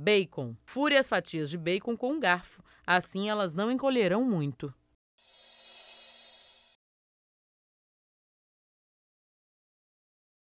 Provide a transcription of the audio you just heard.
Bacon. Fure as fatias de bacon com um garfo, assim elas não encolherão muito.